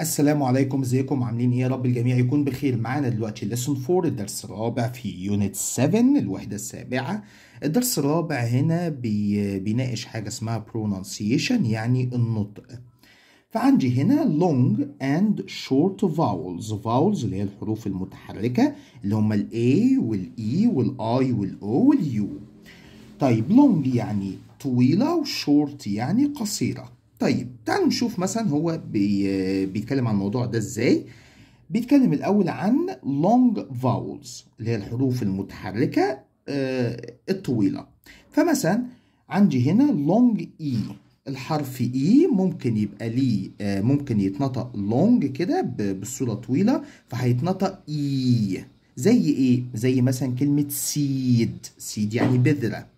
السلام عليكم ازيكم عاملين ايه يا رب الجميع يكون بخير معانا دلوقتي ليسون 4 الدرس الرابع في يونت 7 الوحده السابعه الدرس الرابع هنا بي... بيناقش حاجه اسمها pronunciation يعني النطق فعندي هنا long and short vowels vowels اللي هي الحروف المتحركه اللي هم ال A وال E وال I وال O وال U طيب long يعني طويله وشورت يعني قصيره طيب تعالوا نشوف مثلا هو بي بيتكلم عن الموضوع ده ازاي بيتكلم الاول عن long vowels اللي هي الحروف المتحركه آه، الطويله فمثلا عندي هنا long e الحرف اي e ممكن يبقى ليه آه، ممكن يتنطق لونج كده بالصوره طويله فهيتنطق e زي ايه زي مثلا كلمه سيد سيد يعني بذره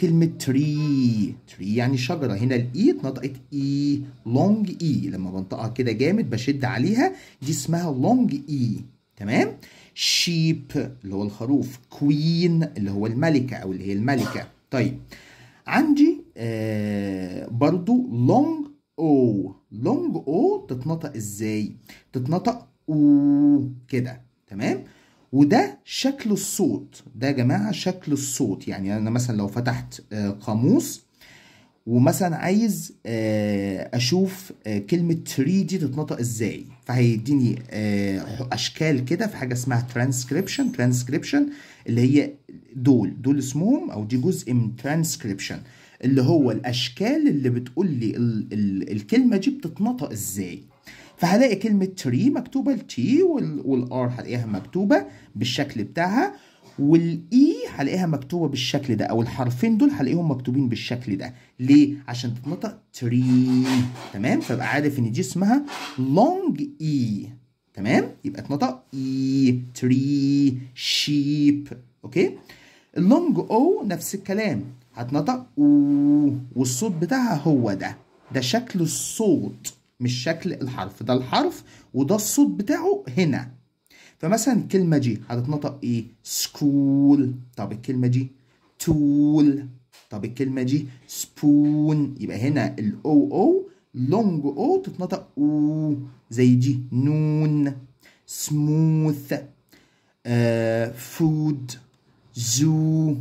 كلمة تري تري يعني شجرة هنا الإي e اتنطقت إي لونج إي لما بنطقها كده جامد بشد عليها دي اسمها لونج إي e. تمام شيب اللي هو الخروف كوين اللي هو الملكة أو اللي هي الملكة طيب عندي آه برضو لونج أو لونج أو تتنطق إزاي؟ تتنطق أو كده تمام؟ وده شكل الصوت ده يا جماعة شكل الصوت يعني أنا مثلا لو فتحت آه، قاموس ومثلا عايز آه، أشوف آه، كلمة تري دي تتنطق إزاي فهيديني أشكال كده في حاجة اسمها ترانسكريبشن ترانسكريبشن اللي هي دول دول اسمهم أو دي جزء من ترانسكريبشن اللي هو الأشكال اللي بتقول لي الكلمة دي بتتنطق إزاي فهلاقي كلمة تري مكتوبة التي والار هلاقيها مكتوبة بالشكل بتاعها والاي e هلاقيها مكتوبة بالشكل ده او الحرفين دول هلاقيهم مكتوبين بالشكل ده ليه؟ عشان تتنطق تري تمام؟ فبقى عارف ان دي اسمها لونج اي e. تمام؟ يبقى تنطق اي تري شيب اوكي؟ اللونج او نفس الكلام هتنطق او والصوت بتاعها هو ده ده شكل الصوت مش شكل الحرف ده الحرف وده الصوت بتاعه هنا فمثلا الكلمه دي هتتنطق ايه سكول طب الكلمه دي تول طب الكلمه دي سبون يبقى هنا الاو او لونج او تتنطق او زي دي نون سموث آه فود زو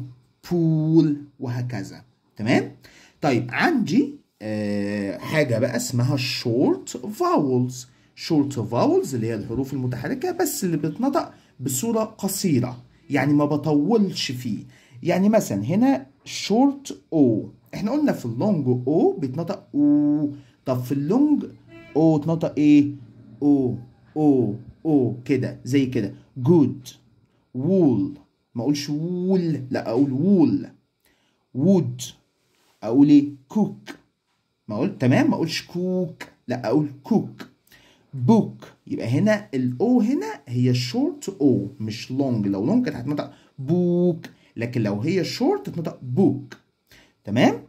بول وهكذا تمام طيب عندي آه، حاجة بقى اسمها شورت فاولز شورت فاولز اللي هي الحروف المتحركة بس اللي بتنطق بصورة قصيرة يعني ما بطولش فيه يعني مثلا هنا شورت او احنا قلنا في اللونج او بيتنطق او طب في اللونج او اتنطق ايه او او او كده زي كده جود وول ما اقولش وول لا اقول وول وود اقول ايه كوك ما اقول تمام ما اقولش كوك لا اقول كوك بوك يبقى هنا الاو هنا هي شورت او مش لونج لو لونج كانت هتنطق بوك لكن لو هي شورت تنطق بوك تمام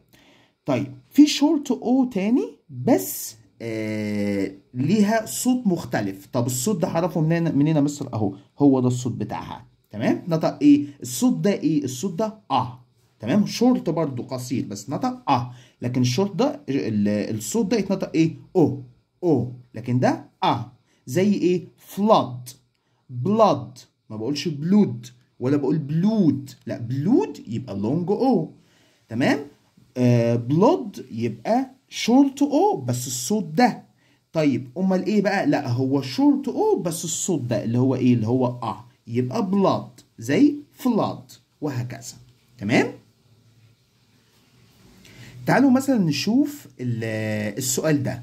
طيب في شورت او تاني بس آه ليها صوت مختلف طب الصوت ده هعرفه منين منين مستر اهو هو ده الصوت بتاعها تمام نطق ايه الصوت ده ايه الصوت ده اه تمام شورت برضو قصير بس نطق اه لكن الشورت ده الصوت ده يتنطق ايه او او لكن ده اه زي ايه فلود بلود ما بقولش بلود ولا بقول بلود لا بلود يبقى لونج او تمام آه بلود يبقى شورت او بس الصوت ده طيب امال ايه بقى لا هو شورت او بس الصوت ده اللي هو ايه اللي هو اه يبقى بلود زي فلود وهكذا تمام تعالوا مثلا نشوف السؤال ده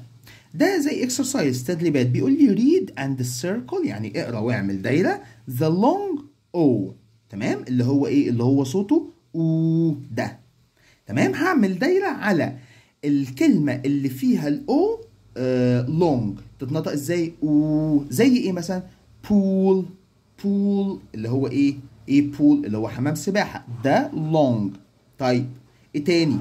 ده زي اكسرسايز تدريبات بيقول لي ريد اند سيركل يعني اقرا واعمل دايره ذا لونج او تمام اللي هو ايه اللي هو صوته او ده تمام هعمل دايره على الكلمه اللي فيها الاو لونج آه, تتنطق ازاي او زي ايه مثلا بول بول اللي هو ايه ايه بول اللي هو حمام سباحه ده لونج طيب ايه تاني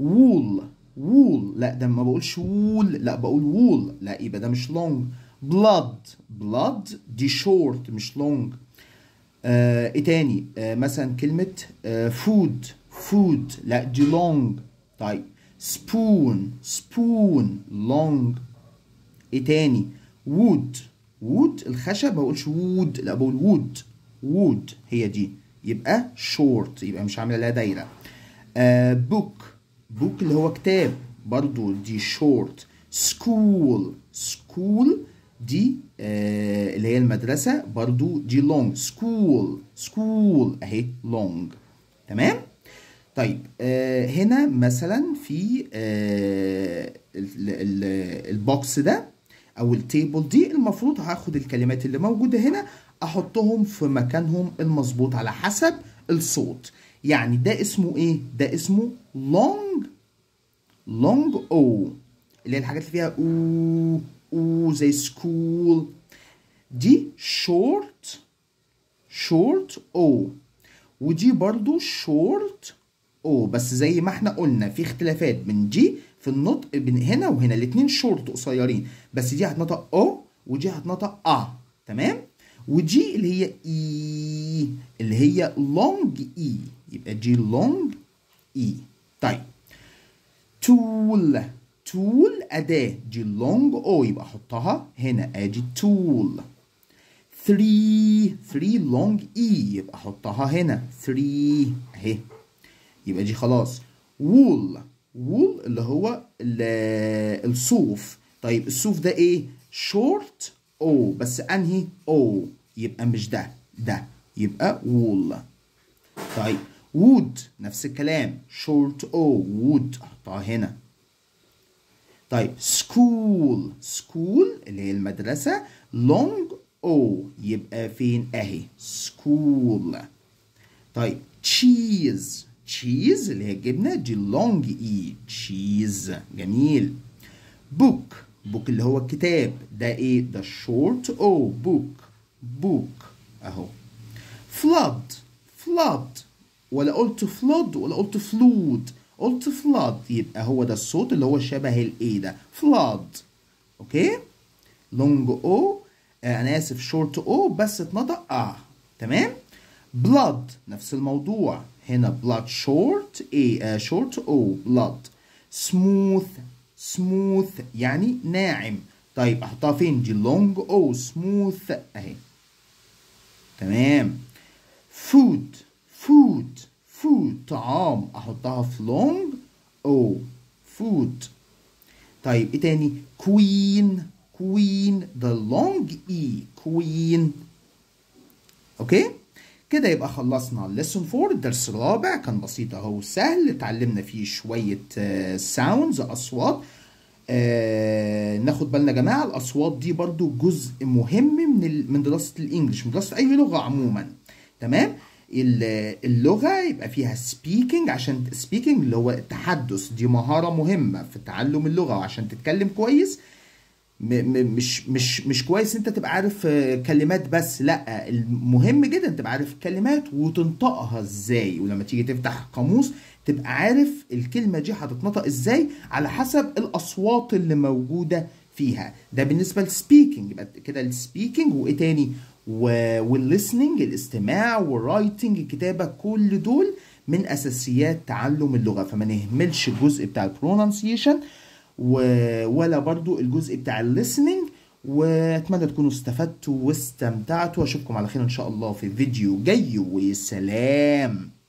وول وول لا ده ما بقولش وول لا بقول وول لا يبقى ده مش لونج بلاد بلاد دي شورت مش لونج آه، ايه تاني آه مثلا كلمة فود آه، فود لا دي لونج طيب سبون سبون لونج ايه تاني وود وود الخشب ما بقولش وود لا بقول وود وود هي دي يبقى شورت يبقى مش عامله لها دايره بوك آه، بوك اللي هو كتاب برضو دي شورت سكول سكول دي آه اللي هي المدرسة برضو دي لونج سكول سكول اهي لونج تمام طيب آه هنا مثلا في آه البوكس ده او التيبل دي المفروض هاخد الكلمات اللي موجودة هنا احطهم في مكانهم المظبوط على حسب الصوت يعني ده اسمه ايه ده اسمه لونج لونج او اللي هي الحاجات اللي فيها او او زي سكول دي شورت شورت او ودي برضو شورت او بس زي ما احنا قلنا في اختلافات من دي في النطق بين هنا وهنا الاتنين شورت قصيرين بس دي هتنطق او ودي هتنطق اه تمام وجي اللي هي اي e، اللي هي لونج اي e، يبقى جي لونج اي طيب تول تول أداة جي لونج أو يبقى أحطها هنا ادي تول 3 3 لونج إي يبقى أحطها هنا 3 أهي يبقى دي خلاص وول وول اللي هو الصوف طيب الصوف ده إيه؟ شورت او بس انهي او يبقى مش ده ده يبقى وول طيب وود نفس الكلام شورت او وود احطها هنا طيب سكول سكول اللي هي المدرسة لونج او يبقى فين اهي سكول طيب تشيز تشيز اللي هي الجبنة دي لونج اي تشيز جميل بوك بوك اللي هو الكتاب ده ايه ده شورت او بوك بوك اهو flood flood ولا قلت flood ولا قلت flood قلت flood يبقى هو ده الصوت اللي هو شبه الايه ده flood اوكي لونج او آه، انا اسف شورت او بس اتنطق اه تمام blood نفس الموضوع هنا blood short ايه شورت او بلود smooth سموث يعني ناعم طيب احطها فين دي لونج او سموث اهي تمام فود فود فود طعام احطها في لونج او فود طيب ايه تاني كوين كوين ذا لونج اي كوين اوكي okay? كده يبقى خلصنا الليسون 4 الدرس الرابع كان بسيط اهو سهل اتعلمنا فيه شويه ساوندز آه، اصوات آه ناخد بالنا يا جماعه الاصوات دي برضو جزء مهم من ال... من دراسه الانجليش من دراسه اي لغه عموما تمام اللغه يبقى فيها سبيكنج عشان سبيكنج اللي هو التحدث دي مهاره مهمه في تعلم اللغه وعشان تتكلم كويس مش مش مش كويس انت تبقى عارف آه، كلمات بس لا المهم جدا تبقى عارف كلمات وتنطقها ازاي ولما تيجي تفتح قاموس تبقى عارف الكلمه دي هتتنطق ازاي على حسب الاصوات اللي موجوده فيها ده بالنسبه للسبيكنج يبقى كده السبيكنج وايه تاني والليسننج الاستماع والرايتنج الكتابه كل دول من اساسيات تعلم اللغه فما نهملش الجزء بتاع البرونانسيشن ولا برضو الجزء بتاع الليسننج واتمنى تكونوا استفدتوا واستمتعتوا واشوفكم على خير ان شاء الله في فيديو جاي وسلام